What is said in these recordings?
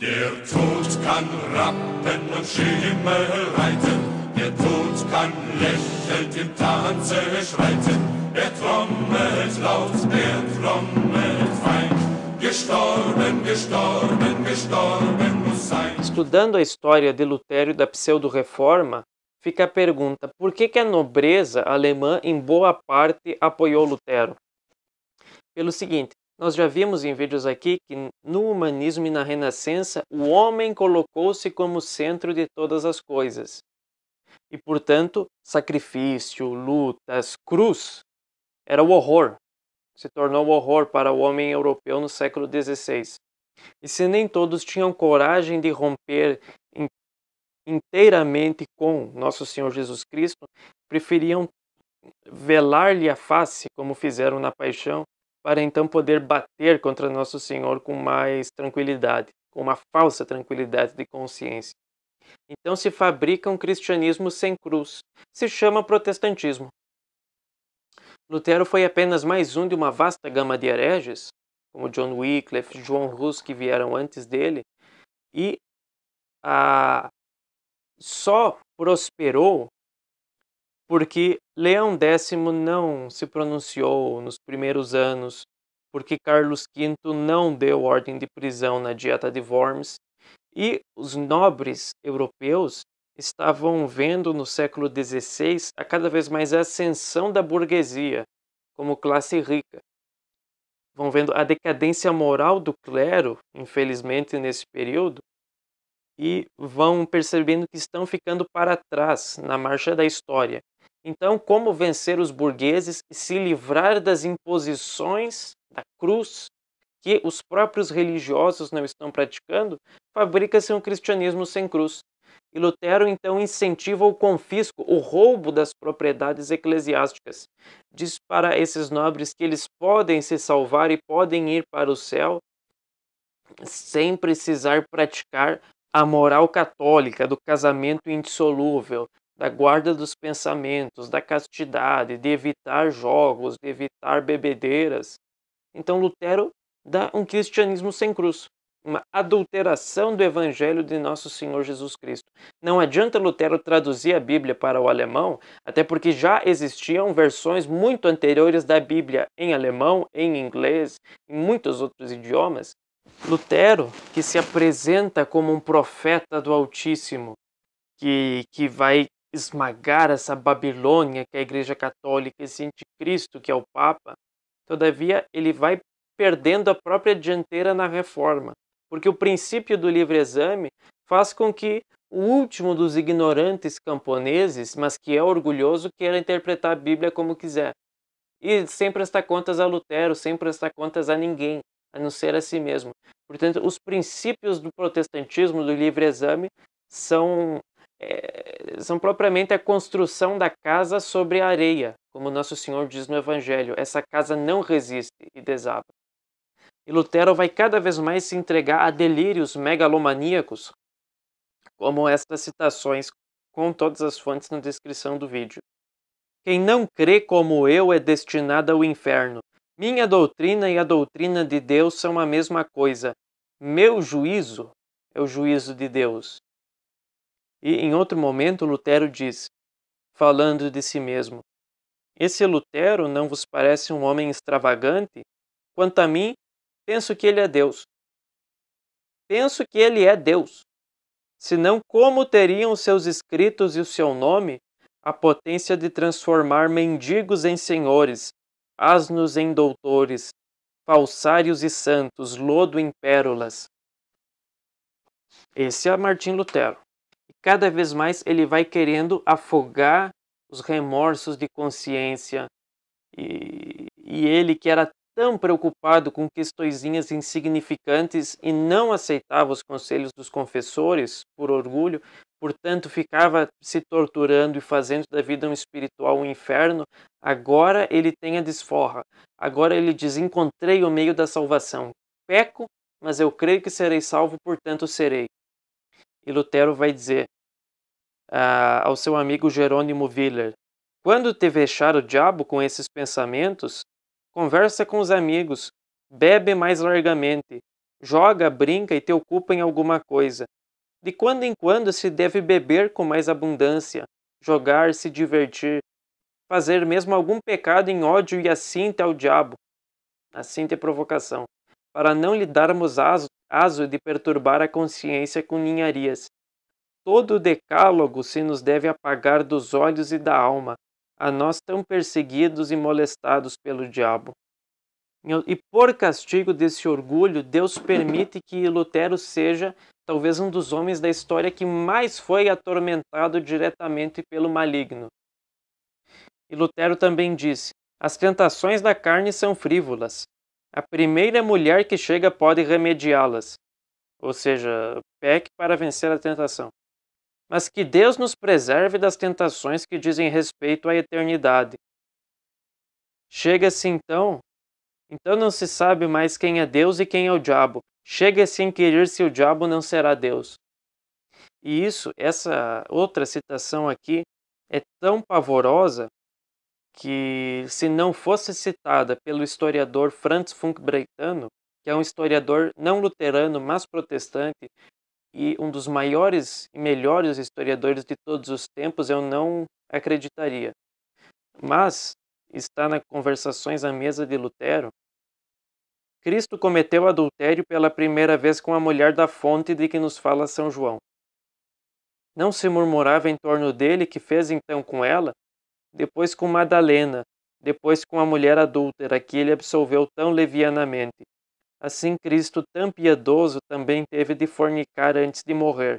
Der Tod kann Rappen und Schimmel reiten, der Tod kann lächelnd im Tanze schreiten, er trommelt laut, er trommelt fein, gestorben, gestorben, gestorben muss sein. Estudando a história de Lutero e da pseudo-reforma, fica a pergunta: por que, que a nobreza alemã em boa parte apoiou Lutero? Pelo seguinte, nós já vimos em vídeos aqui que no humanismo e na Renascença o homem colocou-se como centro de todas as coisas. E, portanto, sacrifício, lutas, cruz era o horror. Se tornou o horror para o homem europeu no século XVI. E se nem todos tinham coragem de romper inteiramente com Nosso Senhor Jesus Cristo, preferiam velar-lhe a face, como fizeram na paixão, para então poder bater contra Nosso Senhor com mais tranquilidade, com uma falsa tranquilidade de consciência. Então se fabrica um cristianismo sem cruz, se chama protestantismo. Lutero foi apenas mais um de uma vasta gama de hereges, como John Wycliffe, João Hus, que vieram antes dele, e ah, só prosperou porque Leão X não se pronunciou nos primeiros anos, porque Carlos V não deu ordem de prisão na Dieta de Worms, e os nobres europeus estavam vendo no século XVI a cada vez mais ascensão da burguesia como classe rica. Vão vendo a decadência moral do clero, infelizmente, nesse período, e vão percebendo que estão ficando para trás na marcha da história então, como vencer os burgueses e se livrar das imposições da cruz que os próprios religiosos não estão praticando, fabrica-se um cristianismo sem cruz. E Lutero então incentiva o confisco, o roubo das propriedades eclesiásticas. Diz para esses nobres que eles podem se salvar e podem ir para o céu sem precisar praticar a moral católica do casamento indissolúvel, da guarda dos pensamentos, da castidade, de evitar jogos, de evitar bebedeiras. Então Lutero dá um cristianismo sem cruz, uma adulteração do evangelho de nosso Senhor Jesus Cristo. Não adianta Lutero traduzir a Bíblia para o alemão, até porque já existiam versões muito anteriores da Bíblia em alemão, em inglês, em muitos outros idiomas. Lutero, que se apresenta como um profeta do Altíssimo, que, que vai esmagar essa Babilônia que é a Igreja Católica, esse anticristo que é o Papa, todavia ele vai perdendo a própria dianteira na reforma, porque o princípio do livre exame faz com que o último dos ignorantes camponeses, mas que é orgulhoso, queira interpretar a Bíblia como quiser. E sem prestar contas a Lutero, sem prestar contas a ninguém, a não ser a si mesmo. Portanto, os princípios do protestantismo, do livre exame, são é, são propriamente a construção da casa sobre a areia, como Nosso Senhor diz no Evangelho. Essa casa não resiste e desaba. E Lutero vai cada vez mais se entregar a delírios megalomaníacos, como estas citações com todas as fontes na descrição do vídeo. Quem não crê como eu é destinado ao inferno. Minha doutrina e a doutrina de Deus são a mesma coisa. Meu juízo é o juízo de Deus e em outro momento, Lutero diz, falando de si mesmo: Esse Lutero não vos parece um homem extravagante? Quanto a mim, penso que ele é Deus. Penso que ele é Deus. Senão, como teriam seus escritos e o seu nome a potência de transformar mendigos em senhores, asnos em doutores, falsários e santos, lodo em pérolas? Esse é Martim Lutero cada vez mais ele vai querendo afogar os remorsos de consciência. E, e ele, que era tão preocupado com questõezinhas insignificantes e não aceitava os conselhos dos confessores por orgulho, portanto ficava se torturando e fazendo da vida um espiritual um inferno, agora ele tem a desforra. Agora ele diz: Encontrei o meio da salvação. Peco, mas eu creio que serei salvo, portanto serei. E Lutero vai dizer: ao seu amigo Jerônimo Willer: Quando te vexar o diabo com esses pensamentos, conversa com os amigos, bebe mais largamente, joga, brinca e te ocupa em alguma coisa. De quando em quando se deve beber com mais abundância, jogar, se divertir, fazer mesmo algum pecado em ódio e assinta ao diabo. Assinta ter é provocação. Para não lhe darmos aso, aso de perturbar a consciência com ninharias, Todo o decálogo se nos deve apagar dos olhos e da alma, a nós tão perseguidos e molestados pelo diabo. E por castigo desse orgulho, Deus permite que Lutero seja talvez um dos homens da história que mais foi atormentado diretamente pelo maligno. E Lutero também disse: As tentações da carne são frívolas. A primeira mulher que chega pode remediá-las. Ou seja, peque para vencer a tentação mas que Deus nos preserve das tentações que dizem respeito à eternidade. Chega-se então, então não se sabe mais quem é Deus e quem é o diabo. Chega-se em querer se o diabo não será Deus. E isso, essa outra citação aqui, é tão pavorosa que, se não fosse citada pelo historiador Franz Funk Breitano, que é um historiador não luterano, mas protestante, e um dos maiores e melhores historiadores de todos os tempos, eu não acreditaria. Mas está nas Conversações à Mesa de Lutero. Cristo cometeu adultério pela primeira vez com a mulher da fonte de que nos fala São João. Não se murmurava em torno dele que fez então com ela, depois com Madalena, depois com a mulher adúltera que ele absolveu tão levianamente assim Cristo tão piedoso também teve de fornicar antes de morrer.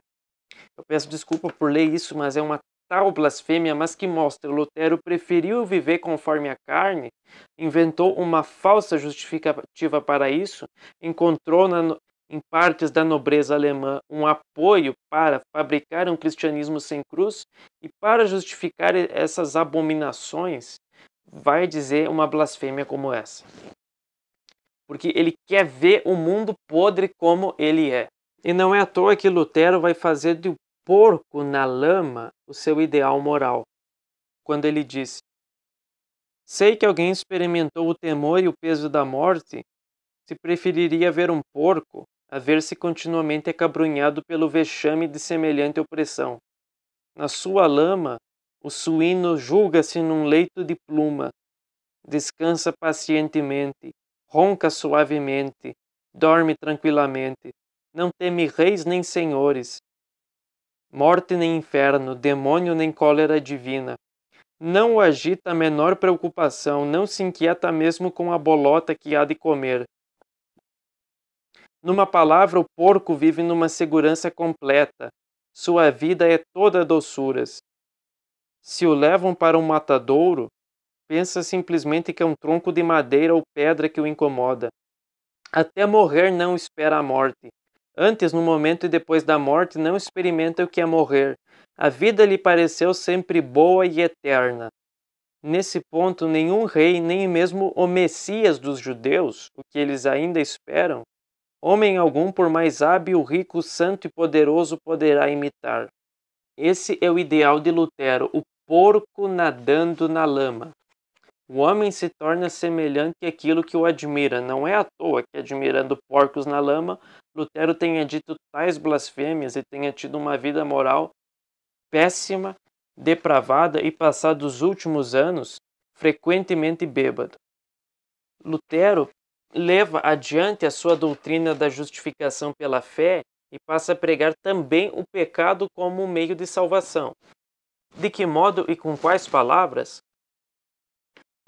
Eu peço desculpa por ler isso, mas é uma tal blasfêmia, mas que mostra Lutero preferiu viver conforme a carne, inventou uma falsa justificativa para isso, encontrou na, em partes da nobreza alemã um apoio para fabricar um cristianismo sem cruz e para justificar essas abominações, vai dizer uma blasfêmia como essa porque ele quer ver o mundo podre como ele é. E não é à toa que Lutero vai fazer do porco na lama o seu ideal moral, quando ele disse: Sei que alguém experimentou o temor e o peso da morte, se preferiria ver um porco a ver-se continuamente acabrunhado é pelo vexame de semelhante opressão. Na sua lama, o suíno julga-se num leito de pluma, descansa pacientemente, ronca suavemente, dorme tranquilamente, não teme reis nem senhores, morte nem inferno, demônio nem cólera divina. Não o agita a menor preocupação, não se inquieta mesmo com a bolota que há de comer. Numa palavra, o porco vive numa segurança completa. Sua vida é toda doçuras. Se o levam para um matadouro, pensa simplesmente que é um tronco de madeira ou pedra que o incomoda. Até morrer não espera a morte. Antes, no momento e depois da morte, não experimenta o que é morrer. A vida lhe pareceu sempre boa e eterna. Nesse ponto, nenhum rei, nem mesmo o Messias dos judeus, o que eles ainda esperam, homem algum, por mais hábil, rico, santo e poderoso, poderá imitar. Esse é o ideal de Lutero, o porco nadando na lama. O homem se torna semelhante àquilo que o admira. Não é à toa que, admirando porcos na lama, Lutero tenha dito tais blasfêmias e tenha tido uma vida moral péssima, depravada e passado os últimos anos frequentemente bêbado. Lutero leva adiante a sua doutrina da justificação pela fé e passa a pregar também o pecado como um meio de salvação. De que modo e com quais palavras?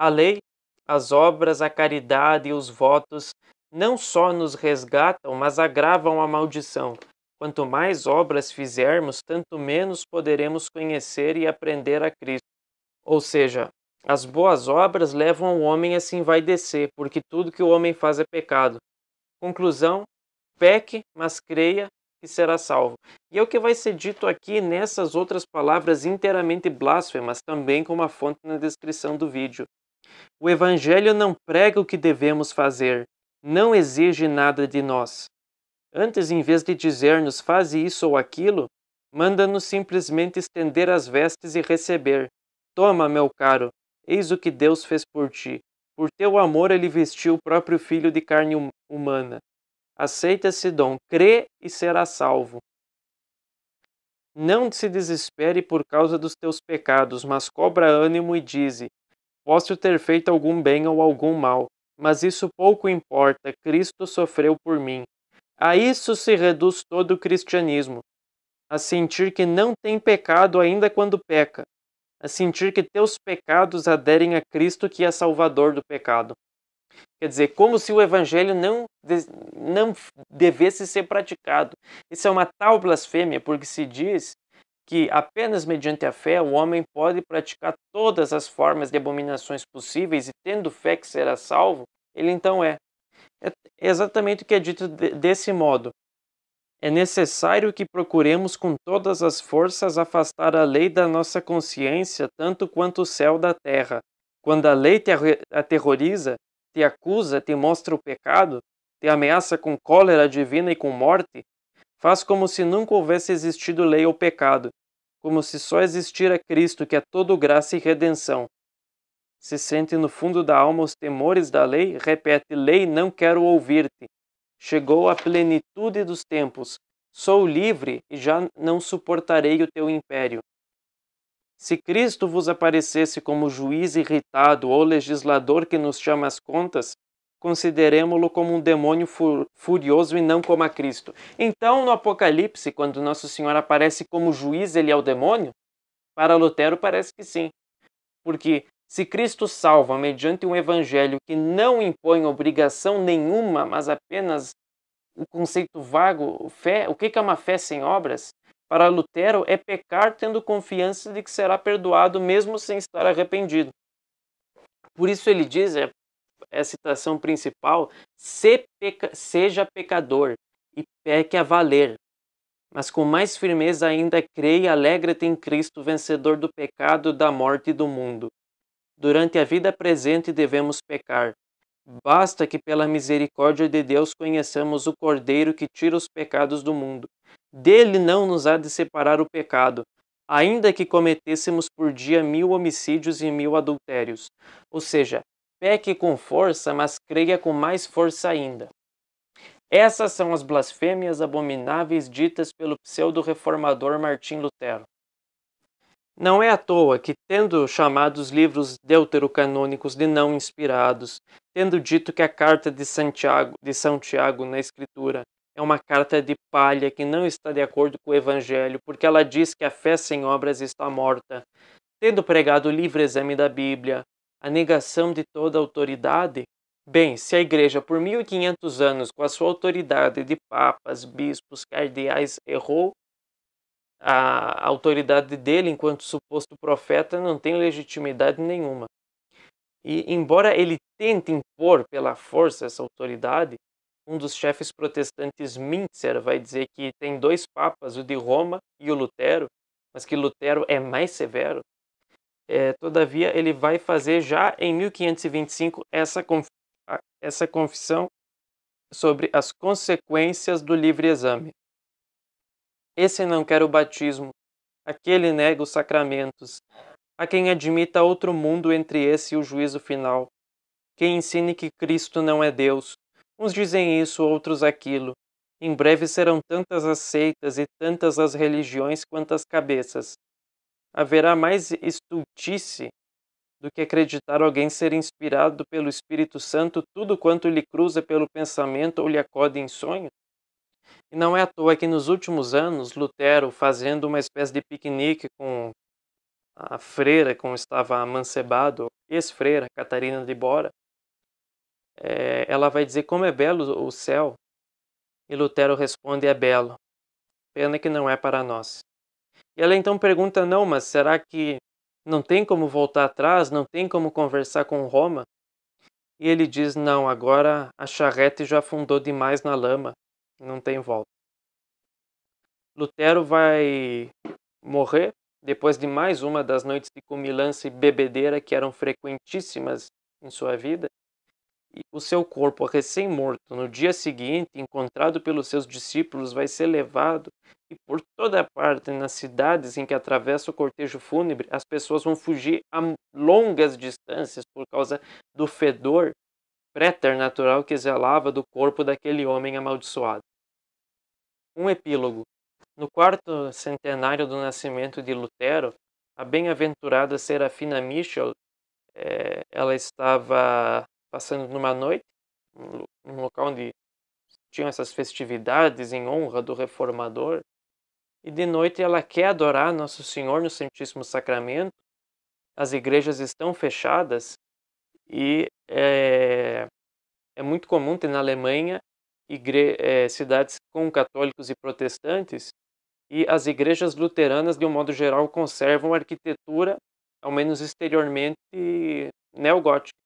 A lei, as obras, a caridade e os votos não só nos resgatam, mas agravam a maldição. Quanto mais obras fizermos, tanto menos poderemos conhecer e aprender a Cristo. Ou seja, as boas obras levam o homem a assim se envaidecer, porque tudo que o homem faz é pecado. Conclusão: peque, mas creia que será salvo. E é o que vai ser dito aqui nessas outras palavras inteiramente blasfemas, também com uma fonte na descrição do vídeo. O Evangelho não prega o que devemos fazer, não exige nada de nós. Antes, em vez de dizer-nos faze isso ou aquilo, manda-nos simplesmente estender as vestes e receber. Toma, meu caro, eis o que Deus fez por ti. Por teu amor ele vestiu o próprio filho de carne hum humana. Aceita esse dom, crê e será salvo. Não se desespere por causa dos teus pecados, mas cobra ânimo e dize: Posso ter feito algum bem ou algum mal, mas isso pouco importa, Cristo sofreu por mim. A isso se reduz todo o cristianismo, a sentir que não tem pecado ainda quando peca, a sentir que teus pecados aderem a Cristo que é salvador do pecado. Quer dizer, como se o evangelho não, não devesse ser praticado. Isso é uma tal blasfêmia, porque se diz que apenas mediante a fé o homem pode praticar todas as formas de abominações possíveis e tendo fé que será salvo, ele então é. É exatamente o que é dito desse modo. É necessário que procuremos com todas as forças afastar a lei da nossa consciência, tanto quanto o céu da terra. Quando a lei te aterroriza, te acusa, te mostra o pecado, te ameaça com cólera divina e com morte, Faz como se nunca houvesse existido lei ou pecado, como se só existira Cristo, que é todo graça e redenção. Se sente no fundo da alma os temores da lei, repete: Lei, não quero ouvir-te. Chegou a plenitude dos tempos. Sou livre e já não suportarei o teu império. Se Cristo vos aparecesse como juiz irritado ou legislador que nos chama às contas, consideremos-lo como um demônio furioso e não como a Cristo. Então, no Apocalipse, quando Nosso Senhor aparece como juiz, ele é o demônio? Para Lutero, parece que sim. Porque se Cristo salva mediante um evangelho que não impõe obrigação nenhuma, mas apenas o um conceito vago, fé, o que é uma fé sem obras? Para Lutero, é pecar tendo confiança de que será perdoado mesmo sem estar arrependido. Por isso ele diz, é é a citação principal, Se peca, seja pecador e peque a valer. Mas com mais firmeza ainda creia e alegra-te em Cristo, vencedor do pecado, da morte e do mundo. Durante a vida presente devemos pecar. Basta que pela misericórdia de Deus conheçamos o Cordeiro que tira os pecados do mundo. Dele não nos há de separar o pecado, ainda que cometêssemos por dia mil homicídios e mil adultérios. Ou seja, Peque com força, mas creia com mais força ainda. Essas são as blasfêmias abomináveis ditas pelo pseudo-reformador Martim Lutero. Não é à toa que, tendo chamado os livros deuterocanônicos de não inspirados, tendo dito que a carta de, Santiago, de São Tiago na Escritura é uma carta de palha que não está de acordo com o Evangelho, porque ela diz que a fé sem obras está morta, tendo pregado o livre exame da Bíblia, a negação de toda autoridade? Bem, se a Igreja por 1500 anos, com a sua autoridade de papas, bispos, cardeais, errou, a autoridade dele enquanto suposto profeta não tem legitimidade nenhuma. E, embora ele tente impor pela força essa autoridade, um dos chefes protestantes Mintzer vai dizer que tem dois papas, o de Roma e o Lutero, mas que Lutero é mais severo, é, todavia, ele vai fazer já em 1525 essa, essa confissão sobre as consequências do livre exame. Esse não quer o batismo, aquele nega os sacramentos. A quem admita outro mundo entre esse e o juízo final. Quem ensine que Cristo não é Deus. Uns dizem isso, outros aquilo. Em breve serão tantas as seitas e tantas as religiões quantas cabeças haverá mais estultice do que acreditar alguém ser inspirado pelo Espírito Santo tudo quanto lhe cruza pelo pensamento ou lhe acode em sonho. E não é à toa que nos últimos anos, Lutero, fazendo uma espécie de piquenique com a freira com estava amancebado, ex-freira, Catarina de Bora, é, ela vai dizer como é belo o céu. E Lutero responde: é belo. Pena que não é para nós. E ela então pergunta: não, mas será que não tem como voltar atrás? Não tem como conversar com Roma? E ele diz: não, agora a charrete já afundou demais na lama, não tem volta. Lutero vai morrer depois de mais uma das noites de cumilância e bebedeira que eram frequentíssimas em sua vida o seu corpo recém-morto no dia seguinte, encontrado pelos seus discípulos, vai ser levado, e por toda parte, nas cidades em que atravessa o cortejo fúnebre, as pessoas vão fugir a longas distâncias por causa do fedor preternatural que exalava do corpo daquele homem amaldiçoado. Um epílogo. No quarto centenário do nascimento de Lutero, a bem-aventurada Serafina Michel, é, ela estava passando numa noite, num local onde tinham essas festividades em honra do reformador. E de noite ela quer adorar Nosso Senhor no Santíssimo Sacramento. As igrejas estão fechadas e é, é muito comum ter na Alemanha igre, é, cidades com católicos e protestantes e as igrejas luteranas, de um modo geral, conservam arquitetura, ao menos exteriormente, neogótica.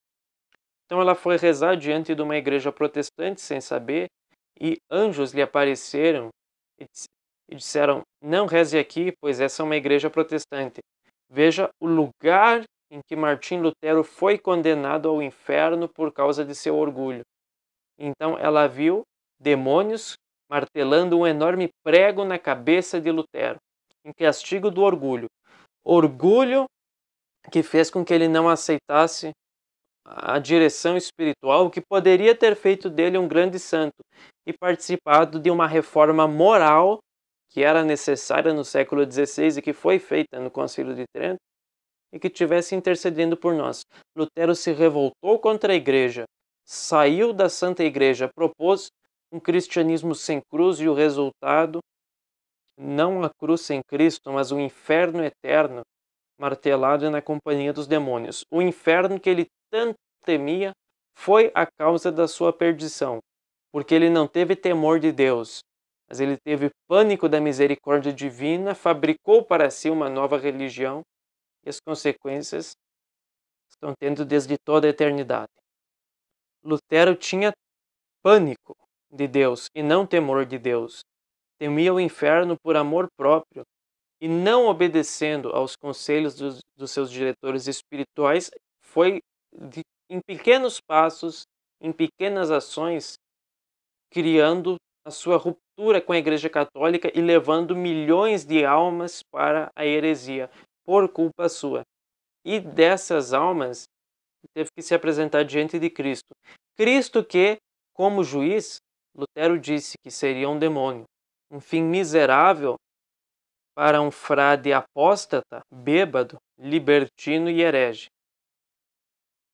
Então ela foi rezar diante de uma igreja protestante sem saber, e anjos lhe apareceram e disseram: Não reze aqui, pois essa é uma igreja protestante. Veja o lugar em que Martim Lutero foi condenado ao inferno por causa de seu orgulho. Então ela viu demônios martelando um enorme prego na cabeça de Lutero, em castigo do orgulho. Orgulho que fez com que ele não aceitasse a direção espiritual que poderia ter feito dele um grande santo e participado de uma reforma moral que era necessária no século XVI e que foi feita no Concílio de Trento e que estivesse intercedendo por nós. Lutero se revoltou contra a Igreja, saiu da Santa Igreja, propôs um cristianismo sem cruz e o resultado não a cruz sem Cristo, mas o inferno eterno martelado na companhia dos demônios. O inferno que ele tanto temia foi a causa da sua perdição, porque ele não teve temor de Deus, mas ele teve pânico da misericórdia divina, fabricou para si uma nova religião e as consequências estão tendo desde toda a eternidade. Lutero tinha pânico de Deus e não temor de Deus. Temia o inferno por amor próprio e não obedecendo aos conselhos dos, dos seus diretores espirituais, foi de, em pequenos passos, em pequenas ações, criando a sua ruptura com a Igreja Católica e levando milhões de almas para a heresia, por culpa sua. E dessas almas, teve que se apresentar diante de Cristo. Cristo que, como juiz, Lutero disse que seria um demônio, um fim miserável para um frade apóstata, bêbado, libertino e herege.